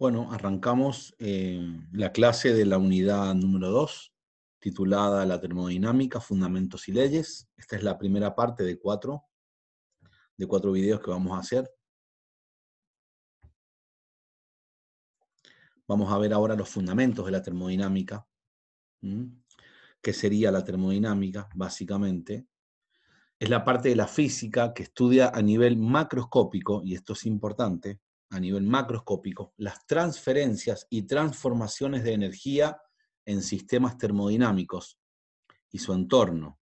Bueno, arrancamos eh, la clase de la unidad número 2, titulada La termodinámica, fundamentos y leyes. Esta es la primera parte de cuatro, de cuatro videos que vamos a hacer. Vamos a ver ahora los fundamentos de la termodinámica. ¿Qué sería la termodinámica, básicamente? Es la parte de la física que estudia a nivel macroscópico, y esto es importante, a nivel macroscópico las transferencias y transformaciones de energía en sistemas termodinámicos y su entorno,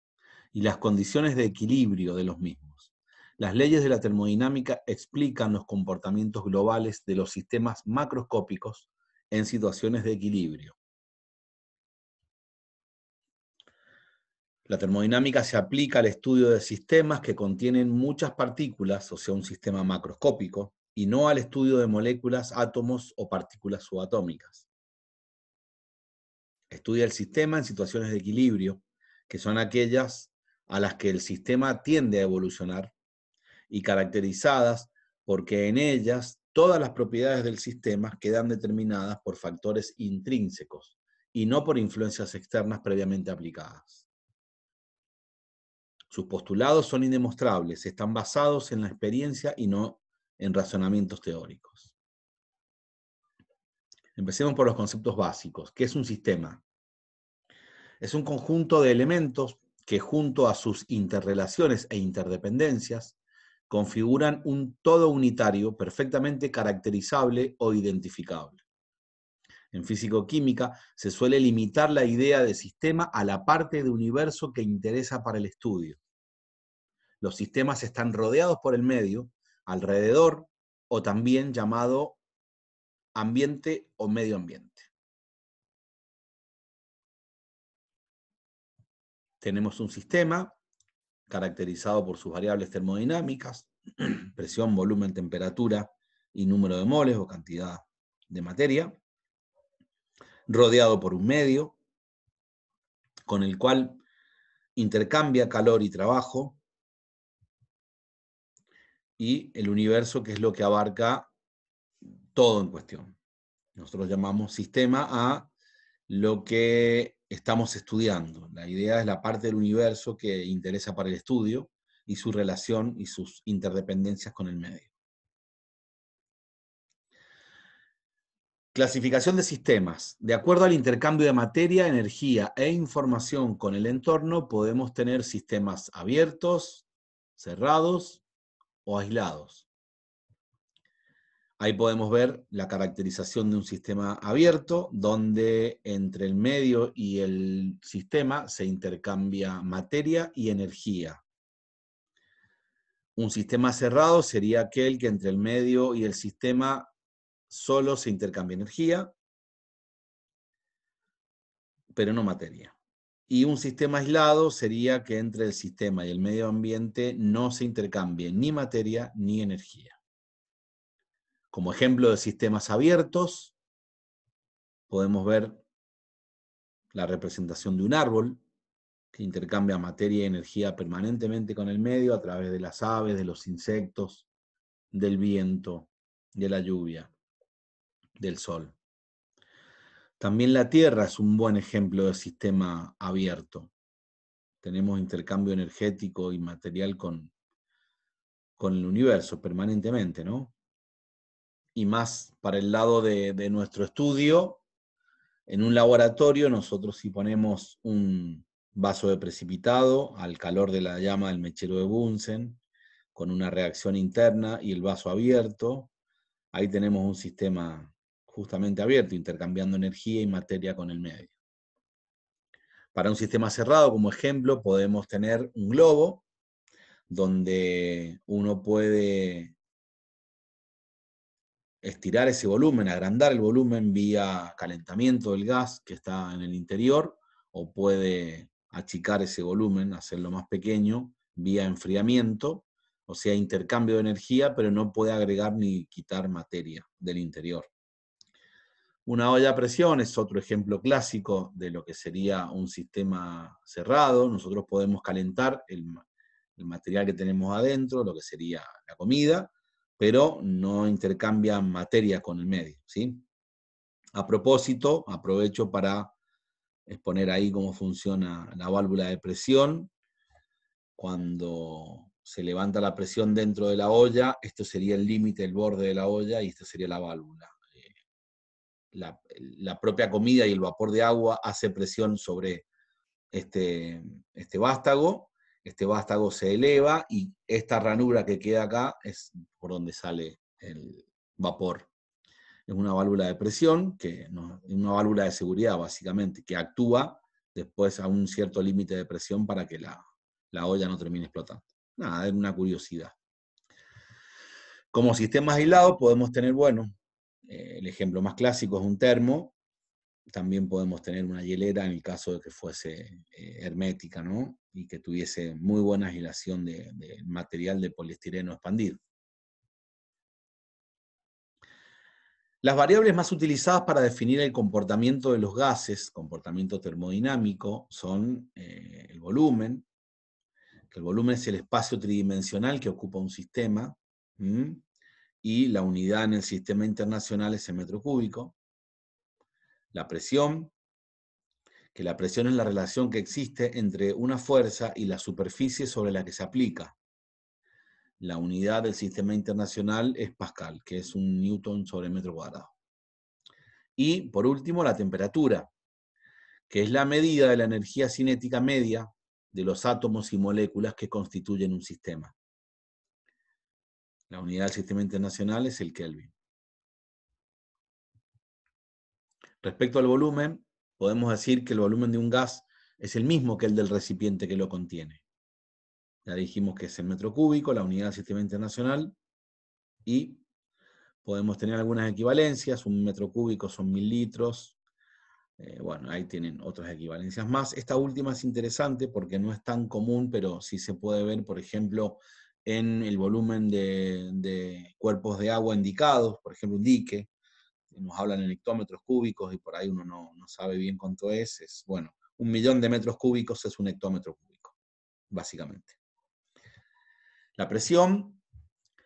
y las condiciones de equilibrio de los mismos. Las leyes de la termodinámica explican los comportamientos globales de los sistemas macroscópicos en situaciones de equilibrio. La termodinámica se aplica al estudio de sistemas que contienen muchas partículas, o sea, un sistema macroscópico, y no al estudio de moléculas, átomos o partículas subatómicas. Estudia el sistema en situaciones de equilibrio, que son aquellas a las que el sistema tiende a evolucionar y caracterizadas porque en ellas todas las propiedades del sistema quedan determinadas por factores intrínsecos y no por influencias externas previamente aplicadas. Sus postulados son indemostrables, están basados en la experiencia y no en razonamientos teóricos. Empecemos por los conceptos básicos. ¿Qué es un sistema? Es un conjunto de elementos que junto a sus interrelaciones e interdependencias configuran un todo unitario perfectamente caracterizable o identificable. En físico-química se suele limitar la idea de sistema a la parte de universo que interesa para el estudio. Los sistemas están rodeados por el medio alrededor o también llamado ambiente o medio ambiente. Tenemos un sistema caracterizado por sus variables termodinámicas, presión, volumen, temperatura y número de moles o cantidad de materia, rodeado por un medio con el cual intercambia calor y trabajo y el universo, que es lo que abarca todo en cuestión. Nosotros llamamos sistema a lo que estamos estudiando. La idea es la parte del universo que interesa para el estudio y su relación y sus interdependencias con el medio. Clasificación de sistemas. De acuerdo al intercambio de materia, energía e información con el entorno, podemos tener sistemas abiertos, cerrados o aislados. Ahí podemos ver la caracterización de un sistema abierto, donde entre el medio y el sistema se intercambia materia y energía. Un sistema cerrado sería aquel que entre el medio y el sistema solo se intercambia energía, pero no materia. Y un sistema aislado sería que entre el sistema y el medio ambiente no se intercambie ni materia ni energía. Como ejemplo de sistemas abiertos, podemos ver la representación de un árbol que intercambia materia y energía permanentemente con el medio a través de las aves, de los insectos, del viento, de la lluvia, del sol. También la Tierra es un buen ejemplo de sistema abierto. Tenemos intercambio energético y material con, con el universo permanentemente, ¿no? Y más para el lado de, de nuestro estudio, en un laboratorio nosotros si ponemos un vaso de precipitado al calor de la llama del mechero de Bunsen, con una reacción interna y el vaso abierto, ahí tenemos un sistema justamente abierto, intercambiando energía y materia con el medio. Para un sistema cerrado, como ejemplo, podemos tener un globo donde uno puede estirar ese volumen, agrandar el volumen vía calentamiento del gas que está en el interior, o puede achicar ese volumen, hacerlo más pequeño, vía enfriamiento, o sea, intercambio de energía, pero no puede agregar ni quitar materia del interior. Una olla a presión es otro ejemplo clásico de lo que sería un sistema cerrado. Nosotros podemos calentar el, material que tenemos adentro, lo que sería la comida, pero no intercambia materia con el medio. ¿sí? A propósito, aprovecho para exponer ahí cómo funciona la válvula de presión. Cuando se levanta la presión dentro de la olla, esto sería el límite, el borde de la olla, y esta sería la válvula la, propia comida y el vapor de agua hace presión sobre este, este vástago, este vástago se eleva y esta ranura que queda acá es por donde sale el vapor. Es una válvula de presión, que una válvula de seguridad básicamente, que actúa después a un cierto límite de presión para que la, la olla no termine explotando. Nada, es una curiosidad. Como sistema aislado podemos tener, bueno, eh, el ejemplo más clásico es un termo. También podemos tener una hielera en el caso de que fuese eh, hermética, ¿no? Y que tuviese muy buena aislación de, material de poliestireno expandido. Las variables más utilizadas para definir el comportamiento de los gases, comportamiento termodinámico, son eh, el volumen, que el volumen es el espacio tridimensional que ocupa un sistema, y la unidad en el sistema internacional es el metro cúbico. La presión, que la presión es la relación que existe entre una fuerza y la superficie sobre la que se aplica. La unidad del sistema internacional es Pascal, que es un newton sobre metro cuadrado. Y, por último, la temperatura, que es la medida de la energía cinética media de los átomos y moléculas que constituyen un sistema. La unidad del sistema internacional es el Kelvin. Respecto al volumen, podemos decir que el volumen de un gas es el mismo que el del recipiente que lo contiene. Ya dijimos que es el metro cúbico, la unidad del sistema internacional, y podemos tener algunas equivalencias, un metro cúbico son mil litros, eh, bueno, ahí tienen otras equivalencias más. Esta última es interesante porque no es tan común, pero sí se puede ver, por ejemplo, en el volumen de, cuerpos de agua indicados, por ejemplo, un dique, nos hablan en hectómetros cúbicos y por ahí uno no, no, sabe bien cuánto es, es, bueno, un millón de metros cúbicos es un hectómetro cúbico, básicamente. La presión,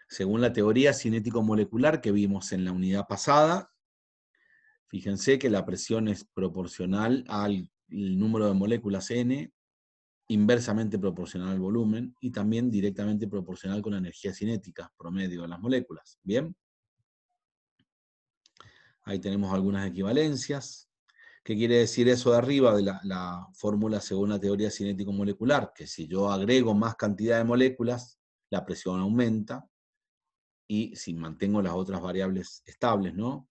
según la teoría cinético-molecular que vimos en la unidad pasada, fíjense que la presión es proporcional al número de moléculas N inversamente proporcional al volumen y también directamente proporcional con la energía cinética promedio de las moléculas. ¿Bien? Ahí tenemos algunas equivalencias. ¿Qué quiere decir eso de arriba de la, fórmula según la teoría cinético-molecular? Que si yo agrego más cantidad de moléculas, la presión aumenta y si mantengo las otras variables estables, ¿no?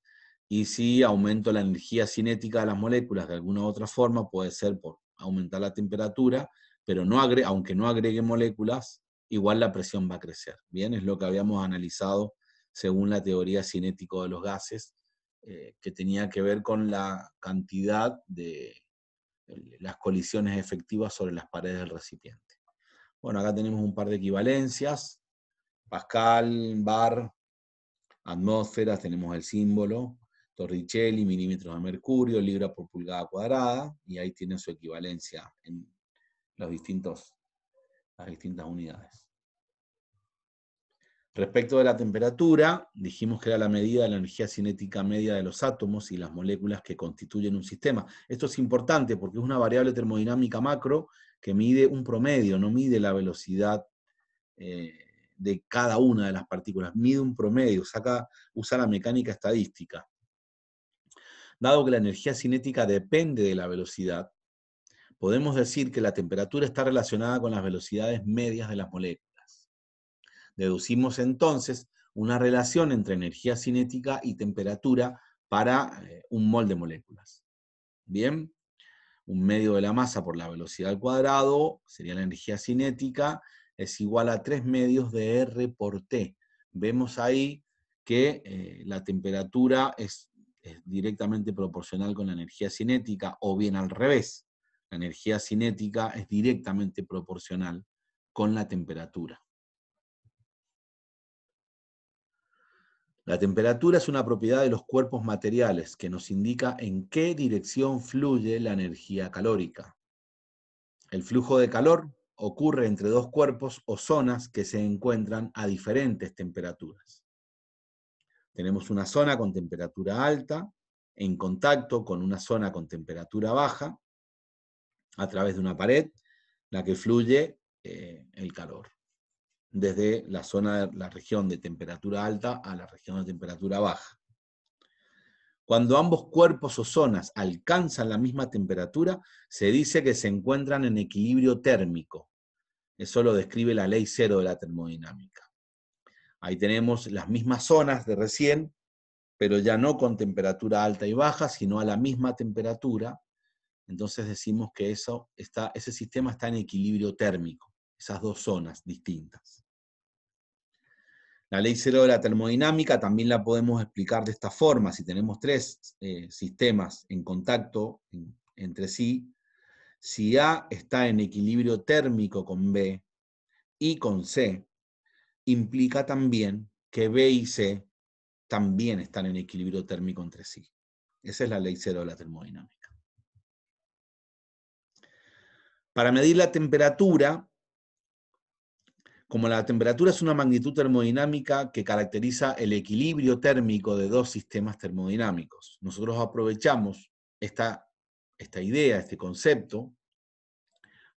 Y si aumento la energía cinética de las moléculas de alguna u otra forma, puede ser por aumentar la temperatura, pero no aunque no agregue moléculas, igual la presión va a crecer. Bien, es lo que habíamos analizado según la teoría cinética de los gases, eh, que tenía que ver con la cantidad de las colisiones efectivas sobre las paredes del recipiente. Bueno, acá tenemos un par de equivalencias. Pascal, bar, atmósferas, tenemos el símbolo. Torricelli, milímetros de mercurio, libra por pulgada cuadrada, y ahí tiene su equivalencia en las distintas unidades. Respecto de la temperatura, dijimos que era la medida de la energía cinética media de los átomos y las moléculas que constituyen un sistema. Esto es importante porque es una variable termodinámica macro que mide un promedio, no mide la velocidad eh, de cada una de las partículas, mide un promedio, saca, usa la mecánica estadística. Dado que la energía cinética depende de la velocidad, podemos decir que la temperatura está relacionada con las velocidades medias de las moléculas. Deducimos entonces una relación entre energía cinética y temperatura para eh, un mol de moléculas. Bien, un medio de la masa por la velocidad al cuadrado sería la energía cinética, es igual a tres medios de R por T. Vemos ahí que eh, la temperatura es es directamente proporcional con la energía cinética, o bien al revés, la energía cinética es directamente proporcional con la temperatura. La temperatura es una propiedad de los cuerpos materiales que nos indica en qué dirección fluye la energía calórica. El flujo de calor ocurre entre dos cuerpos o zonas que se encuentran a diferentes temperaturas. Tenemos una zona con temperatura alta en contacto con una zona con temperatura baja a través de una pared, la que fluye eh, el calor desde la zona de la región de temperatura alta a la región de temperatura baja. Cuando ambos cuerpos o zonas alcanzan la misma temperatura, se dice que se encuentran en equilibrio térmico. Eso lo describe la ley cero de la termodinámica. Ahí tenemos las mismas zonas de recién, pero ya no con temperatura alta y baja, sino a la misma temperatura. Entonces decimos que eso está, ese sistema está en equilibrio térmico, esas dos zonas distintas. La ley cero de la termodinámica también la podemos explicar de esta forma. Si tenemos tres eh, sistemas en contacto entre sí, si A está en equilibrio térmico con B y con C, implica también que B y C también están en equilibrio térmico entre sí. Esa es la ley cero de la termodinámica. Para medir la temperatura, como la temperatura es una magnitud termodinámica que caracteriza el equilibrio térmico de dos sistemas termodinámicos, nosotros aprovechamos esta, idea, este concepto,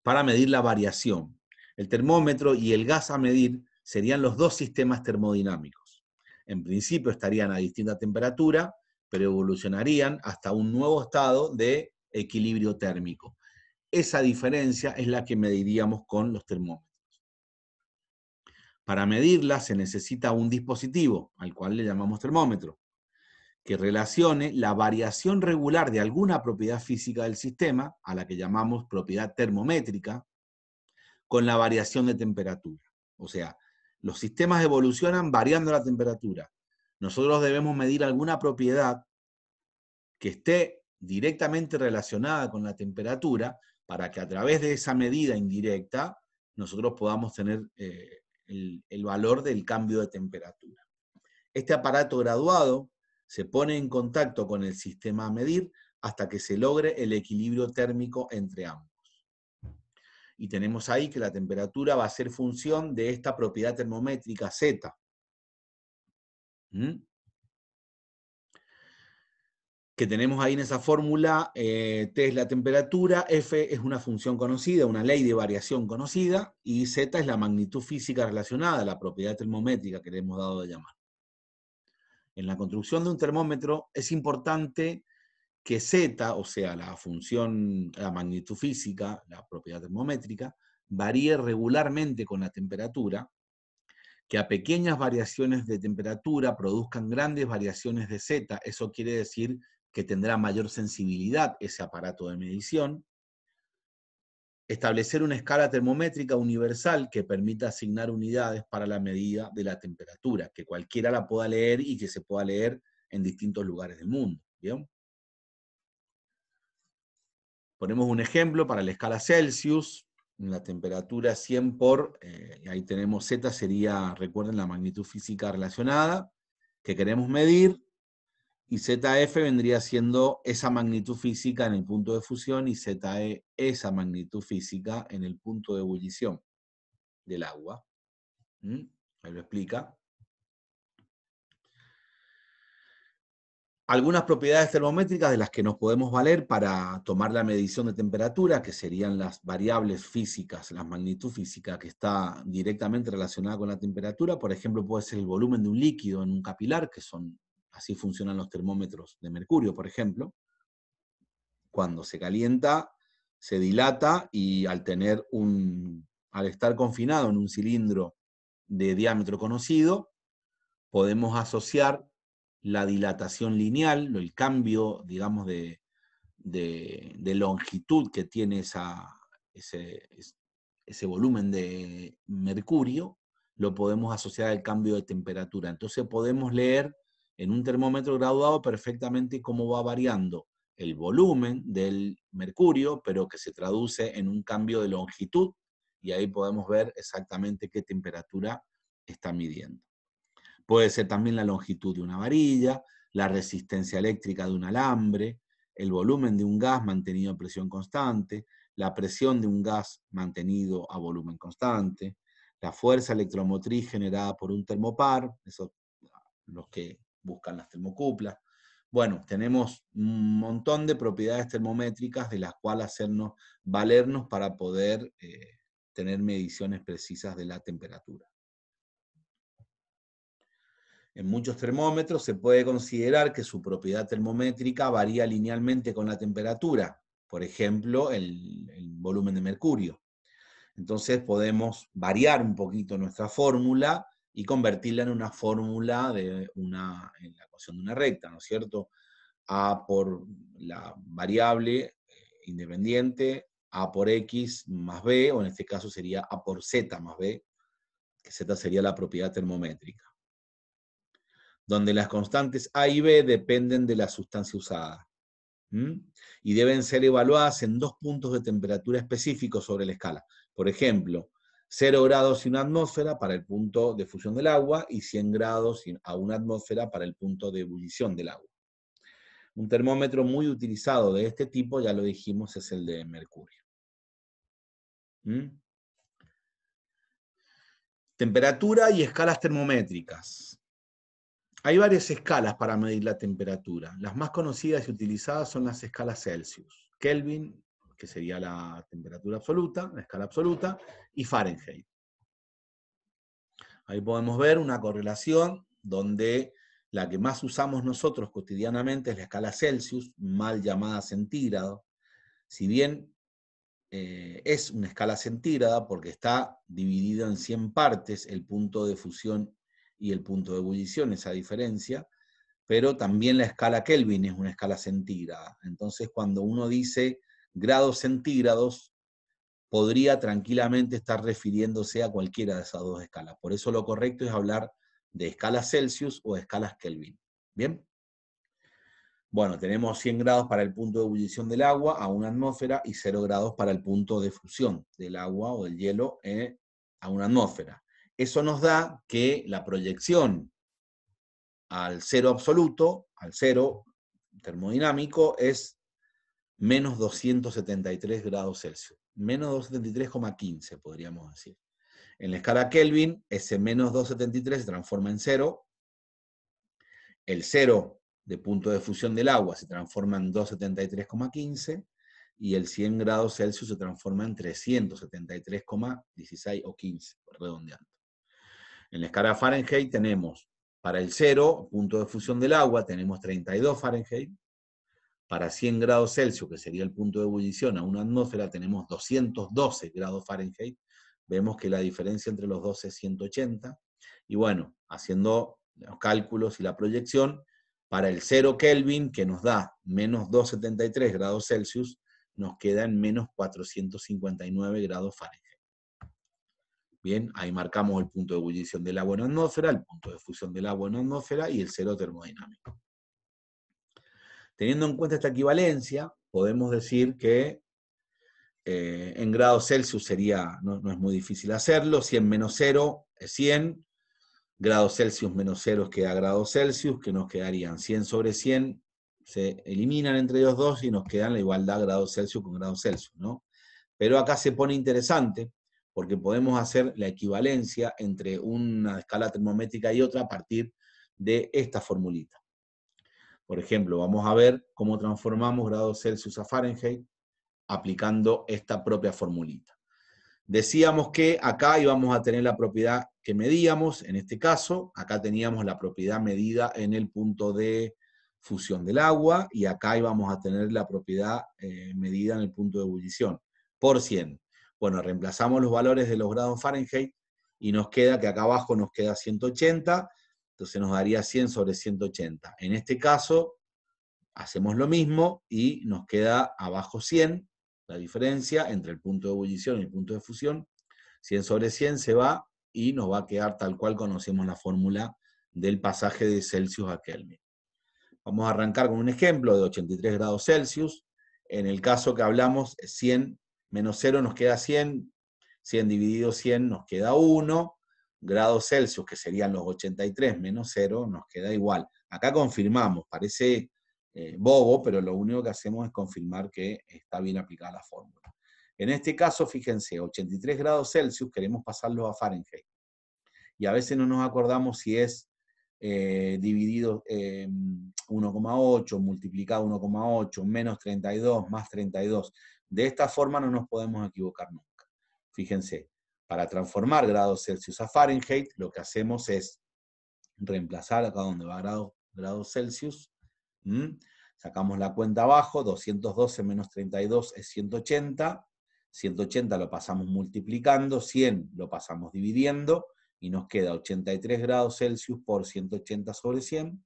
para medir la variación. El termómetro y el gas a medir serían los dos sistemas termodinámicos. En principio estarían a distinta temperatura, pero evolucionarían hasta un nuevo estado de equilibrio térmico. Esa diferencia es la que mediríamos con los termómetros. Para medirla se necesita un dispositivo, al cual le llamamos termómetro, que relacione la variación regular de alguna propiedad física del sistema, a la que llamamos propiedad termométrica, con la variación de temperatura. O sea, los sistemas evolucionan variando la temperatura. Nosotros debemos medir alguna propiedad que esté directamente relacionada con la temperatura para que a través de esa medida indirecta nosotros podamos tener eh, el valor del cambio de temperatura. Este aparato graduado se pone en contacto con el sistema a medir hasta que se logre el equilibrio térmico entre ambos y tenemos ahí que la temperatura va a ser función de esta propiedad termométrica Z. ¿Mm? Que tenemos ahí en esa fórmula, eh, T es la temperatura, F es una función conocida, una ley de variación conocida, y Z es la magnitud física relacionada, la propiedad termométrica que le hemos dado de llamar. En la construcción de un termómetro es importante que Z, o sea, la función, la magnitud física, la propiedad termométrica, varíe regularmente con la temperatura, que a pequeñas variaciones de temperatura produzcan grandes variaciones de Z, eso quiere decir que tendrá mayor sensibilidad ese aparato de medición, establecer una escala termométrica universal que permita asignar unidades para la medida de la temperatura, que cualquiera la pueda leer y que se pueda leer en distintos lugares del mundo. ¿bien? Ponemos un ejemplo para la escala Celsius, la temperatura 100 por, eh, ahí tenemos Z, sería, recuerden, la magnitud física relacionada que queremos medir, y ZF vendría siendo esa magnitud física en el punto de fusión y ZE esa magnitud física en el punto de ebullición del agua. ¿Mm? Ahí lo explica. algunas propiedades termométricas de las que nos podemos valer para tomar la medición de temperatura, que serían las variables físicas, la magnitud física que está directamente relacionada con la temperatura, por ejemplo puede ser el volumen de un líquido en un capilar, que son, así funcionan los termómetros de mercurio, por ejemplo. Cuando se calienta, se dilata y al tener un, al estar confinado en un cilindro de diámetro conocido, podemos asociar la dilatación lineal, el cambio, digamos, de, de, longitud que tiene ese, ese volumen de mercurio, lo podemos asociar al cambio de temperatura. Entonces podemos leer en un termómetro graduado perfectamente cómo va variando el volumen del mercurio, pero que se traduce en un cambio de longitud, y ahí podemos ver exactamente qué temperatura está midiendo. Puede ser también la longitud de una varilla, la resistencia eléctrica de un alambre, el volumen de un gas mantenido a presión constante, la presión de un gas mantenido a volumen constante, la fuerza electromotriz generada por un termopar, eso los que buscan las termocuplas. Bueno, tenemos un montón de propiedades termométricas de las cuales hacernos valernos para poder eh, tener mediciones precisas de la temperatura. En muchos termómetros se puede considerar que su propiedad termométrica varía linealmente con la temperatura, por ejemplo, el, volumen de mercurio. Entonces podemos variar un poquito nuestra fórmula y convertirla en una fórmula de una, la ecuación de una recta, ¿no es cierto? A por la variable eh, independiente, A por X más B, o en este caso sería A por Z más B, que Z sería la propiedad termométrica donde las constantes A y B dependen de la sustancia usada. Y deben ser evaluadas en dos puntos de temperatura específicos sobre la escala. Por ejemplo, 0 grados y una atmósfera para el punto de fusión del agua y 100 grados a una atmósfera para el punto de ebullición del agua. Un termómetro muy utilizado de este tipo, ya lo dijimos, es el de mercurio. Temperatura y escalas termométricas. Hay varias escalas para medir la temperatura. Las más conocidas y utilizadas son las escalas Celsius, Kelvin, que sería la temperatura absoluta, la escala absoluta, y Fahrenheit. Ahí podemos ver una correlación donde la que más usamos nosotros cotidianamente es la escala Celsius, mal llamada centígrado. Si bien eh, es una escala centígrada porque está dividida en 100 partes el punto de fusión y el punto de ebullición, esa diferencia, pero también la escala Kelvin es una escala centígrada. Entonces, cuando uno dice grados centígrados, podría tranquilamente estar refiriéndose a cualquiera de esas dos escalas. Por eso lo correcto es hablar de escalas Celsius o escalas Kelvin. ¿Bien? Bueno, tenemos 100 grados para el punto de ebullición del agua a una atmósfera y 0 grados para el punto de fusión del agua o del hielo eh, a una atmósfera. Eso nos da que la proyección al cero absoluto, al cero termodinámico, es menos 273 grados Celsius, menos 273,15 podríamos decir. En la escala Kelvin, ese menos 273 se transforma en cero, el cero de punto de fusión del agua se transforma en 273,15 y el 100 grados Celsius se transforma en 373,16 o 15, redondeando. En la escala Fahrenheit tenemos para el cero, punto de fusión del agua, tenemos 32 Fahrenheit. Para 100 grados Celsius, que sería el punto de ebullición a una atmósfera, tenemos 212 grados Fahrenheit. Vemos que la diferencia entre los dos es 180. Y bueno, haciendo los cálculos y la proyección, para el 0 Kelvin, que nos da menos 273 grados Celsius, nos quedan menos 459 grados Fahrenheit. Bien, ahí marcamos el punto de ebullición del agua en atmósfera, el punto de fusión del agua en atmósfera y el cero termodinámico. Teniendo en cuenta esta equivalencia, podemos decir que eh, en grados Celsius sería, no, es muy difícil hacerlo, 100 menos 0 es 100, grados Celsius menos 0 queda grados Celsius, que nos quedarían 100 sobre 100, se eliminan entre ellos dos y nos queda la igualdad grados Celsius con grados Celsius, Pero acá se pone interesante, porque podemos hacer la equivalencia entre una escala termométrica y otra a partir de esta formulita. Por ejemplo, vamos a ver cómo transformamos grados Celsius a Fahrenheit aplicando esta propia formulita. Decíamos que acá íbamos a tener la propiedad que medíamos, en este caso, acá teníamos la propiedad medida en el punto de fusión del agua y acá íbamos a tener la propiedad eh, medida en el punto de ebullición, por 100. Bueno, reemplazamos los valores de los grados Fahrenheit y nos queda que acá abajo nos queda 180, entonces nos daría 100 sobre 180. En este caso, hacemos lo mismo y nos queda abajo 100, la diferencia entre el punto de ebullición y el punto de fusión. 100 sobre 100 se va y nos va a quedar tal cual conocemos la fórmula del pasaje de Celsius a Kelvin. Vamos a arrancar con un ejemplo de 83 grados Celsius. En el caso que hablamos, 100 menos 0 nos queda 100, 100 dividido 100 nos queda 1, grados Celsius, que serían los 83 menos 0, nos queda igual. Acá confirmamos, parece eh, bobo, pero lo único que hacemos es confirmar que está bien aplicada la fórmula. En este caso, fíjense, 83 grados Celsius queremos pasarlo a Fahrenheit. Y a veces no nos acordamos si es eh, dividido 1,8, em, multiplicado 1,8, menos 32, más 32. De esta forma no nos podemos equivocar nunca. Fíjense, para transformar grados Celsius a Fahrenheit, lo que hacemos es reemplazar acá donde va grados grado Celsius. Sacamos la cuenta abajo, 212 menos 32 es 180. 180 lo pasamos multiplicando, 100 lo pasamos dividiendo y nos queda 83 grados Celsius por 180 sobre 100.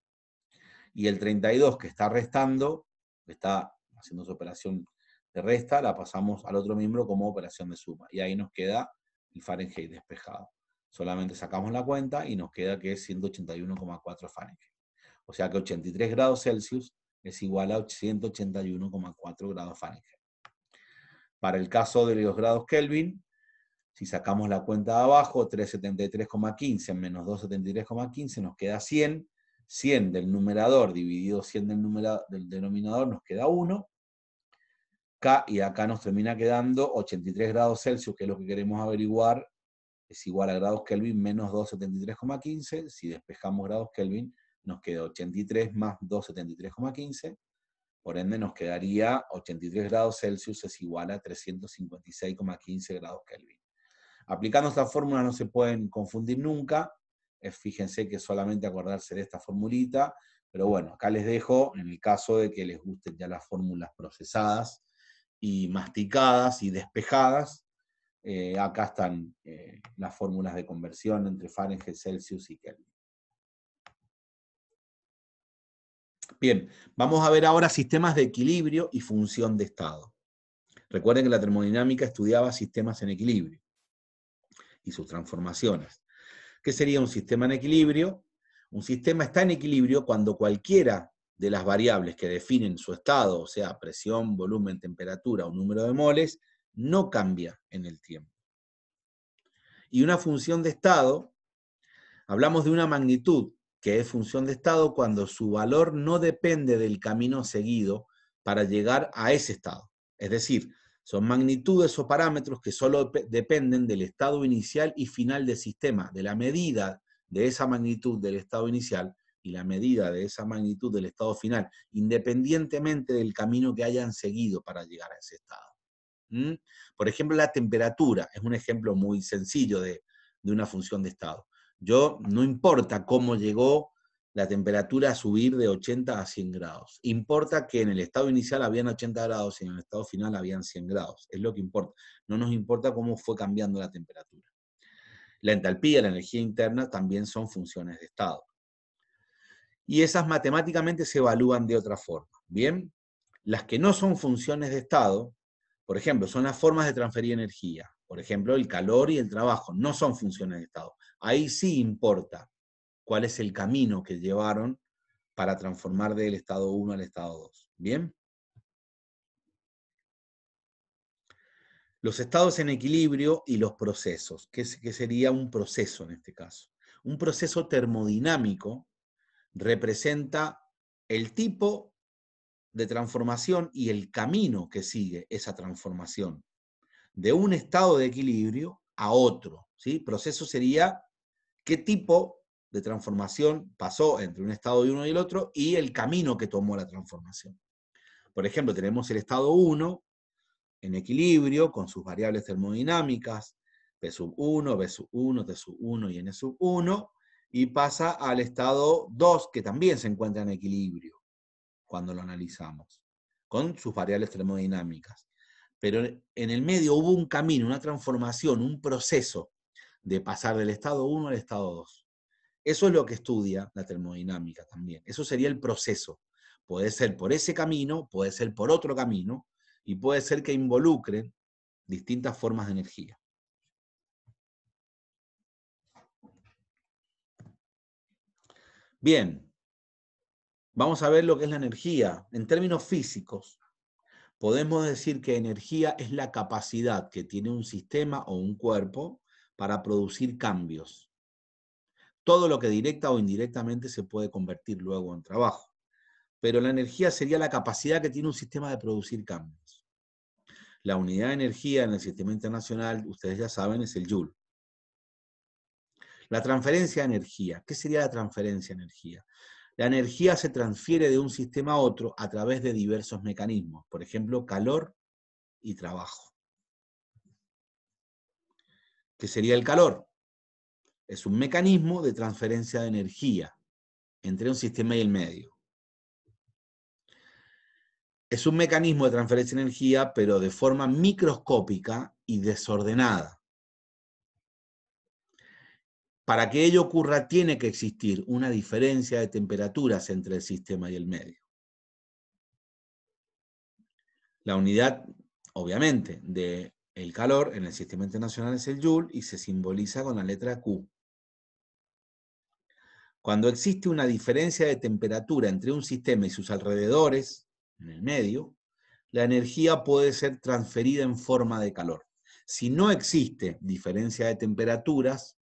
Y el 32 que está restando, está haciendo su operación de resta la pasamos al otro miembro como operación de suma. Y ahí nos queda el Fahrenheit despejado. Solamente sacamos la cuenta y nos queda que es 181,4 Fahrenheit. O sea que 83 grados Celsius es igual a 181,4 grados Fahrenheit. Para el caso de los grados Kelvin, si sacamos la cuenta de abajo, 373,15 menos 273,15 nos queda 100. 100 del numerador dividido 100 del, numerador, del denominador nos queda 1 y acá nos termina quedando 83 grados Celsius, que es lo que queremos averiguar, es igual a grados Kelvin menos 273,15. Si despejamos grados Kelvin, nos queda 83 más 273,15. Por ende, nos quedaría 83 grados Celsius es igual a 356,15 grados Kelvin. Aplicando esta fórmula no se pueden confundir nunca. Fíjense que solamente acordarse de esta formulita. Pero bueno, acá les dejo, en el caso de que les gusten ya las fórmulas procesadas, y masticadas y despejadas, eh, acá están eh, las fórmulas de conversión entre Fahrenheit, Celsius y Kelvin. Bien, vamos a ver ahora sistemas de equilibrio y función de estado. Recuerden que la termodinámica estudiaba sistemas en equilibrio y sus transformaciones. ¿Qué sería un sistema en equilibrio? Un sistema está en equilibrio cuando cualquiera de las variables que definen su estado, o sea, presión, volumen, temperatura o número de moles, no cambia en el tiempo. Y una función de estado, hablamos de una magnitud que es función de estado cuando su valor no depende del camino seguido para llegar a ese estado. Es decir, son magnitudes o parámetros que solo dependen del estado inicial y final del sistema, de la medida de esa magnitud del estado inicial y la medida de esa magnitud del estado final, independientemente del camino que hayan seguido para llegar a ese estado. Por ejemplo, la temperatura es un ejemplo muy sencillo de, de una función de estado. Yo no importa cómo llegó la temperatura a subir de 80 a 100 grados. Importa que en el estado inicial habían 80 grados y en el estado final habían 100 grados. Es lo que importa. No nos importa cómo fue cambiando la temperatura. La entalpía, la energía interna también son funciones de estado y esas matemáticamente se evalúan de otra forma. Bien, las que no son funciones de estado, por ejemplo, son las formas de transferir energía. Por ejemplo, el calor y el trabajo no son funciones de estado. Ahí sí importa cuál es el camino que llevaron para transformar del estado 1 al estado 2. ¿Bien? Los estados en equilibrio y los procesos. ¿Qué, sería un proceso en este caso? Un proceso termodinámico representa el tipo de transformación y el camino que sigue esa transformación, de un estado de equilibrio a otro. ¿sí? Proceso sería qué tipo de transformación pasó entre un estado de uno y el otro y el camino que tomó la transformación. Por ejemplo, tenemos el estado 1 en equilibrio con sus variables termodinámicas, P sub 1, B 1, T sub 1 y N sub 1, y pasa al estado 2, que también se encuentra en equilibrio cuando lo analizamos, con sus variables termodinámicas. Pero en el medio hubo un camino, una transformación, un proceso de pasar del estado 1 al estado 2. Eso es lo que estudia la termodinámica también. Eso sería el proceso. Puede ser por ese camino, puede ser por otro camino, y puede ser que involucren distintas formas de energía. Bien, vamos a ver lo que es la energía en términos físicos. Podemos decir que energía es la capacidad que tiene un sistema o un cuerpo para producir cambios. Todo lo que directa o indirectamente se puede convertir luego en trabajo. Pero la energía sería la capacidad que tiene un sistema de producir cambios. La unidad de energía en el sistema internacional, ustedes ya saben, es el joule. La transferencia de energía. ¿Qué sería la transferencia de energía? La energía se transfiere de un sistema a otro a través de diversos mecanismos, por ejemplo, calor y trabajo. ¿Qué sería el calor? Es un mecanismo de transferencia de energía entre un sistema y el medio. Es un mecanismo de transferencia de energía, pero de forma microscópica y desordenada. Para que ello ocurra tiene que existir una diferencia de temperaturas entre el sistema y el medio. La unidad, obviamente, del calor en el sistema internacional es el joule y se simboliza con la letra Q. Cuando existe una diferencia de temperatura entre un sistema y sus alrededores, en el medio, la energía puede ser transferida en forma de calor. Si no existe diferencia de temperaturas,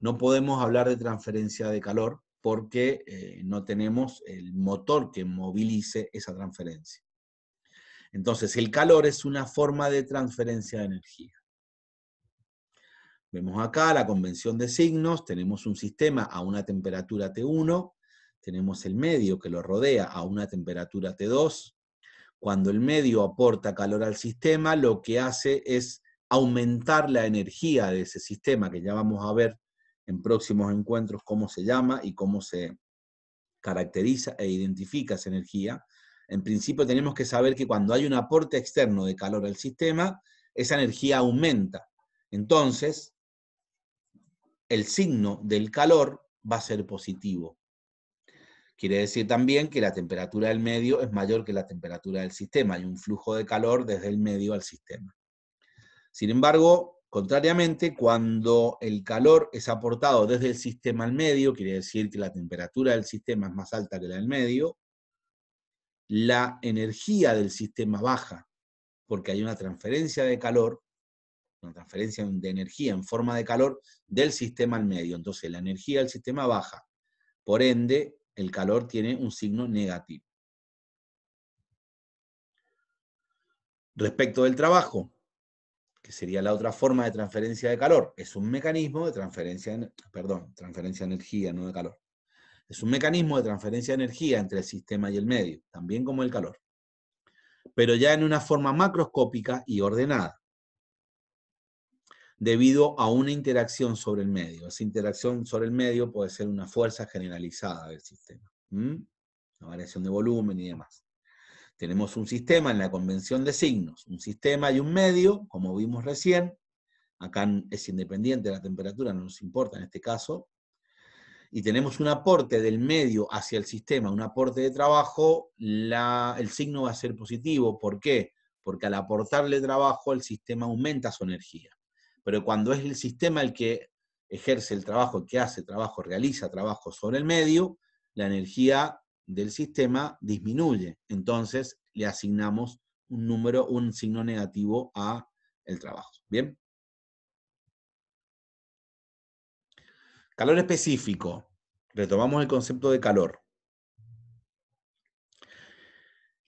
no podemos hablar de transferencia de calor porque eh, no tenemos el motor que movilice esa transferencia. Entonces, el calor es una forma de transferencia de energía. Vemos acá la convención de signos, tenemos un sistema a una temperatura T1, tenemos el medio que lo rodea a una temperatura T2. Cuando el medio aporta calor al sistema, lo que hace es aumentar la energía de ese sistema, que ya vamos a ver en próximos encuentros cómo se llama y cómo se caracteriza e identifica esa energía. En principio tenemos que saber que cuando hay un aporte externo de calor al sistema, esa energía aumenta. Entonces, el signo del calor va a ser positivo. Quiere decir también que la temperatura del medio es mayor que la temperatura del sistema. Hay un flujo de calor desde el medio al sistema. Sin embargo, Contrariamente, cuando el calor es aportado desde el sistema al medio, quiere decir que la temperatura del sistema es más alta que la del medio, la energía del sistema baja, porque hay una transferencia de calor, una transferencia de energía en forma de calor del sistema al medio. Entonces, la energía del sistema baja. Por ende, el calor tiene un signo negativo. Respecto del trabajo, que sería la otra forma de transferencia de calor. Es un mecanismo de transferencia, perdón, transferencia de energía, no de calor. Es un mecanismo de transferencia de energía entre el sistema y el medio, también como el calor, pero ya en una forma macroscópica y ordenada, debido a una interacción sobre el medio. Esa interacción sobre el medio puede ser una fuerza generalizada del sistema, una variación de volumen y demás. Tenemos un sistema en la convención de signos, un sistema y un medio, como vimos recién. Acá es independiente la temperatura, no nos importa en este caso. Y tenemos un aporte del medio hacia el sistema, un aporte de trabajo, el signo va a ser positivo. ¿Por qué? Porque al aportarle trabajo, el sistema aumenta su energía. Pero cuando es el sistema el que ejerce el trabajo, el que hace trabajo, realiza trabajo sobre el medio, la energía del sistema disminuye. Entonces le asignamos un número, un signo negativo a el trabajo. ¿Bien? Calor específico. Retomamos el concepto de calor.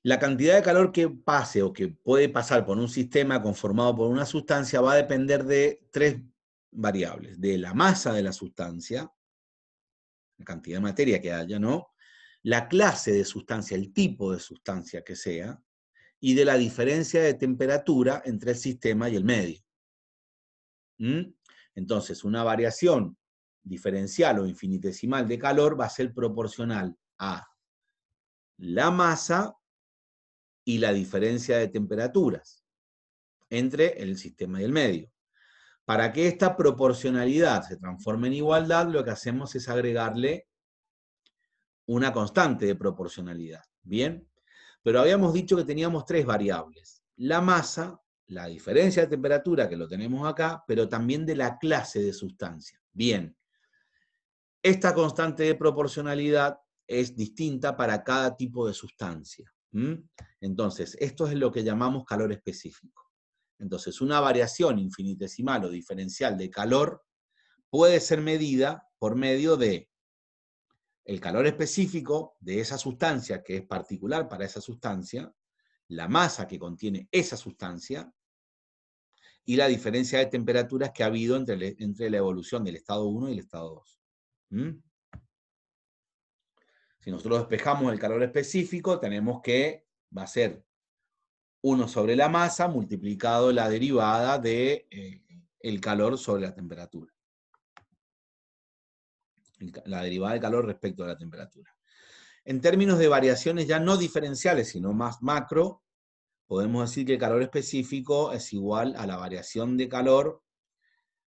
La cantidad de calor que pase o que puede pasar por un sistema conformado por una sustancia va a depender de tres variables. De la masa de la sustancia, la cantidad de materia que haya, ¿no? la clase de sustancia, el tipo de sustancia que sea, y de la diferencia de temperatura entre el sistema y el medio. ¿Mm? Entonces, una variación diferencial o infinitesimal de calor va a ser proporcional a la masa y la diferencia de temperaturas entre el sistema y el medio. Para que esta proporcionalidad se transforme en igualdad, lo que hacemos es agregarle una constante de proporcionalidad, ¿bien? Pero habíamos dicho que teníamos tres variables. La masa, la diferencia de temperatura, que lo tenemos acá, pero también de la clase de sustancia. Bien. Esta constante de proporcionalidad es distinta para cada tipo de sustancia. Entonces, esto es lo que llamamos calor específico. Entonces, una variación infinitesimal o diferencial de calor puede ser medida por medio de el calor específico de esa sustancia que es particular para esa sustancia, la masa que contiene esa sustancia y la diferencia de temperaturas que ha habido entre, entre la evolución del estado 1 y el estado 2. ¿Mm? Si nosotros despejamos el calor específico, tenemos que va a ser 1 sobre la masa multiplicado la derivada de eh, el calor sobre la temperatura la derivada del calor respecto a la temperatura. En términos de variaciones ya no diferenciales, sino más macro, podemos decir que el calor específico es igual a la variación de calor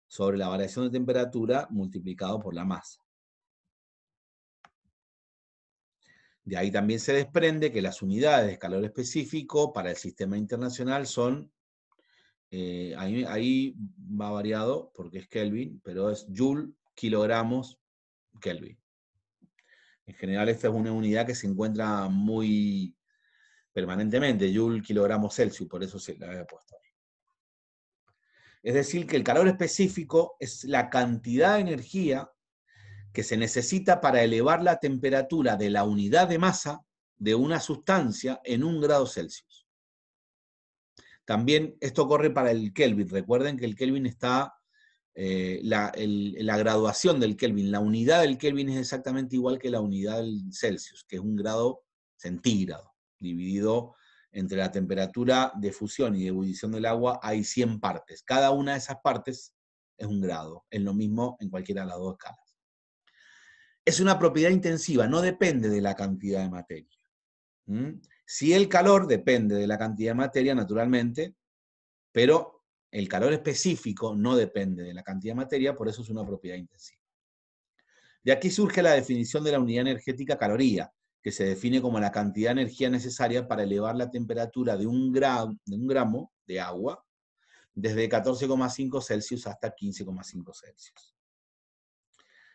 sobre la variación de temperatura multiplicado por la masa. De ahí también se desprende que las unidades de calor específico para el sistema internacional son, eh, ahí, ahí, va variado porque es Kelvin, pero es joule, kilogramos Kelvin. En general, esta es una unidad que se encuentra muy permanentemente, joule kilogramos Celsius, por eso se la había puesto ahí. Es decir, que el calor específico es la cantidad de energía que se necesita para elevar la temperatura de la unidad de masa de una sustancia en un grado Celsius. También esto corre para el Kelvin. Recuerden que el Kelvin está eh, la, graduación del Kelvin, la unidad del Kelvin es exactamente igual que la unidad del Celsius, que es un grado centígrado, dividido entre la temperatura de fusión y de ebullición del agua hay 100 partes. Cada una de esas partes es un grado, es lo mismo en cualquiera de las dos escalas. Es una propiedad intensiva, no depende de la cantidad de materia. Si el calor depende de la cantidad de materia, naturalmente, pero el calor específico no depende de la cantidad de materia, por eso es una propiedad intensiva. De aquí surge la definición de la unidad energética caloría, que se define como la cantidad de energía necesaria para elevar la temperatura de un, gramo, de, agua desde 14,5 Celsius hasta 15,5 Celsius.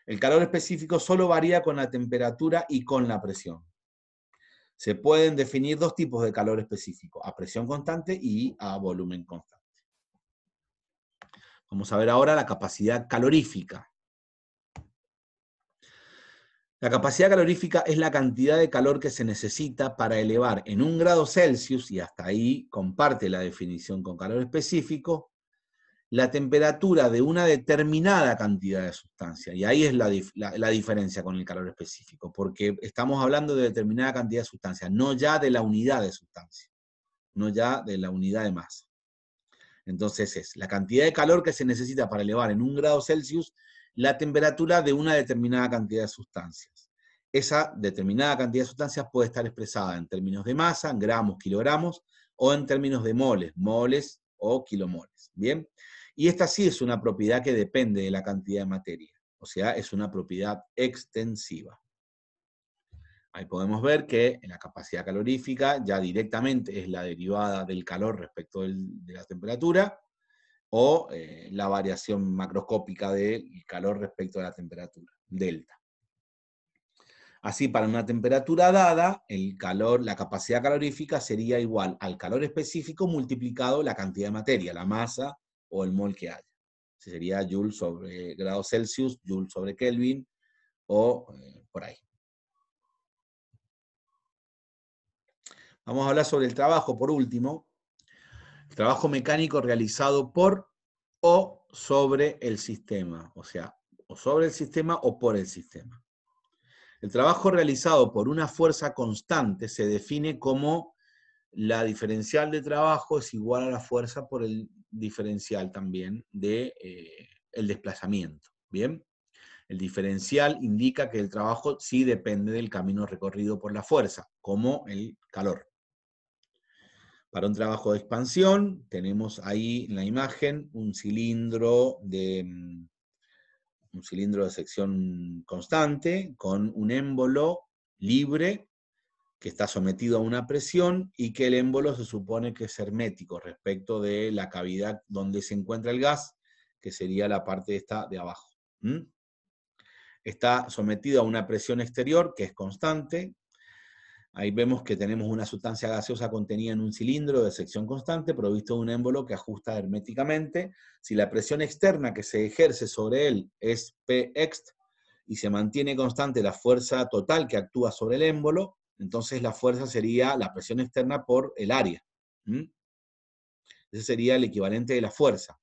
El calor específico solo varía con la temperatura y con la presión. Se pueden definir dos tipos de calor específico, a presión constante y a volumen constante. Vamos a ver ahora la capacidad calorífica. La capacidad calorífica es la cantidad de calor que se necesita para elevar en un grado Celsius, y hasta ahí comparte la definición con calor específico, la temperatura de una determinada cantidad de sustancia. Y ahí es la, diferencia con el calor específico, porque estamos hablando de determinada cantidad de sustancia, no ya de la unidad de sustancia, no ya de la unidad de masa. Entonces es la cantidad de calor que se necesita para elevar en un grado Celsius la temperatura de una determinada cantidad de sustancias. Esa determinada cantidad de sustancias puede estar expresada en términos de masa, gramos, kilogramos, o en términos de moles, moles o kilomoles. ¿Bien? Y esta sí es una propiedad que depende de la cantidad de materia, o sea, es una propiedad extensiva. Ahí podemos ver que la capacidad calorífica ya directamente es la derivada del calor respecto de la temperatura o eh, la variación macroscópica del calor respecto a la temperatura, delta. Así, para una temperatura dada, el calor, la capacidad calorífica sería igual al calor específico multiplicado la cantidad de materia, la masa o el mol que haya. Sería joule sobre eh, grados Celsius, joule sobre Kelvin o eh, por ahí. Vamos a hablar sobre el trabajo, por último, el trabajo mecánico realizado por o sobre el sistema, o sea, o sobre el sistema o por el sistema. El trabajo realizado por una fuerza constante se define como la diferencial de trabajo es igual a la fuerza por el diferencial también de eh, desplazamiento, ¿bien? El diferencial indica que el trabajo sí depende del camino recorrido por la fuerza, como el calor. Para un trabajo de expansión tenemos ahí en la imagen un cilindro de, mm, un cilindro de sección constante con un émbolo libre que está sometido a una presión y que el émbolo se supone que es hermético respecto de la cavidad donde se encuentra el gas, que sería la parte esta de abajo. Está sometido a una presión exterior que es constante, Ahí vemos que tenemos una sustancia gaseosa contenida en un cilindro de sección constante provisto de un émbolo que ajusta herméticamente. Si la presión externa que se ejerce sobre él es PEXT y se mantiene constante la fuerza total que actúa sobre el émbolo, entonces la fuerza sería la presión externa por el área. Ese sería el equivalente de la fuerza.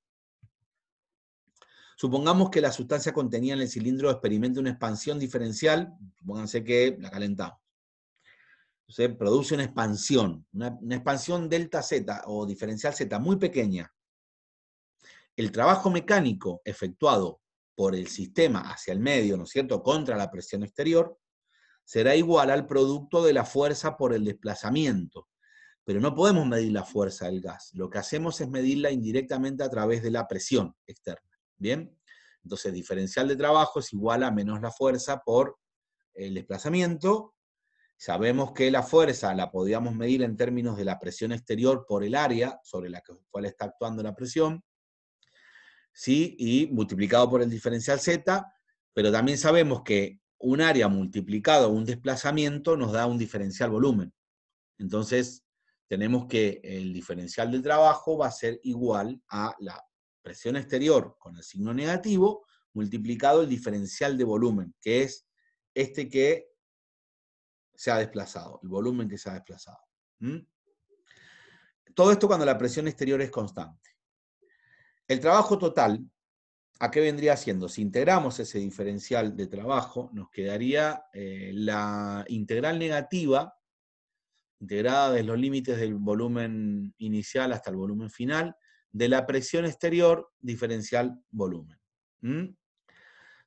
Supongamos que la sustancia contenida en el cilindro experimente una expansión diferencial, supónganse que la calentamos se produce una expansión, una, expansión delta Z o diferencial Z muy pequeña. El trabajo mecánico efectuado por el sistema hacia el medio, ¿no es cierto?, contra la presión exterior, será igual al producto de la fuerza por el desplazamiento. Pero no podemos medir la fuerza del gas. Lo que hacemos es medirla indirectamente a través de la presión externa. ¿Bien? Entonces, diferencial de trabajo es igual a menos la fuerza por el desplazamiento Sabemos que la fuerza la podíamos medir en términos de la presión exterior por el área sobre la cual está actuando la presión, ¿sí? y multiplicado por el diferencial z, pero también sabemos que un área multiplicado un desplazamiento nos da un diferencial volumen. Entonces, tenemos que el diferencial del trabajo va a ser igual a la presión exterior con el signo negativo multiplicado el diferencial de volumen, que es este que se ha desplazado, el volumen que se ha desplazado. Todo esto cuando la presión exterior es constante. El trabajo total, ¿a qué vendría haciendo? Si integramos ese diferencial de trabajo, nos quedaría eh, la integral negativa, integrada desde los límites del volumen inicial hasta el volumen final, de la presión exterior diferencial volumen.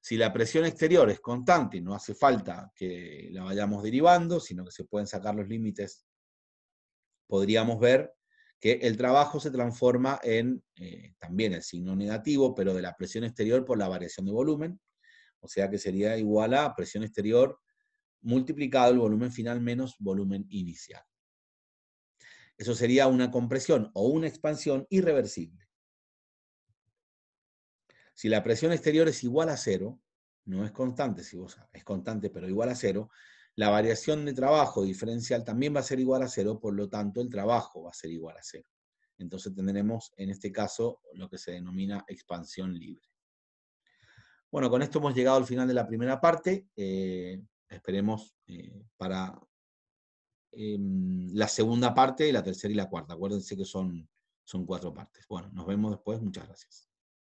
Si la presión exterior es constante y no hace falta que la vayamos derivando, sino que se pueden sacar los límites, podríamos ver que el trabajo se transforma en eh, también el signo negativo, pero de la presión exterior por la variación de volumen, o sea que sería igual a presión exterior multiplicado el volumen final menos volumen inicial. Eso sería una compresión o una expansión irreversible. Si la presión exterior es igual a cero, no es constante, si vos es constante pero igual a cero, la variación de trabajo diferencial también va a ser igual a cero, por lo tanto el trabajo va a ser igual a cero. Entonces tendremos en este caso lo que se denomina expansión libre. Bueno, con esto hemos llegado al final de la primera parte. Eh, esperemos eh, para em, la segunda parte, la tercera y la cuarta. Acuérdense que son, son cuatro partes. Bueno, nos vemos después. Muchas gracias.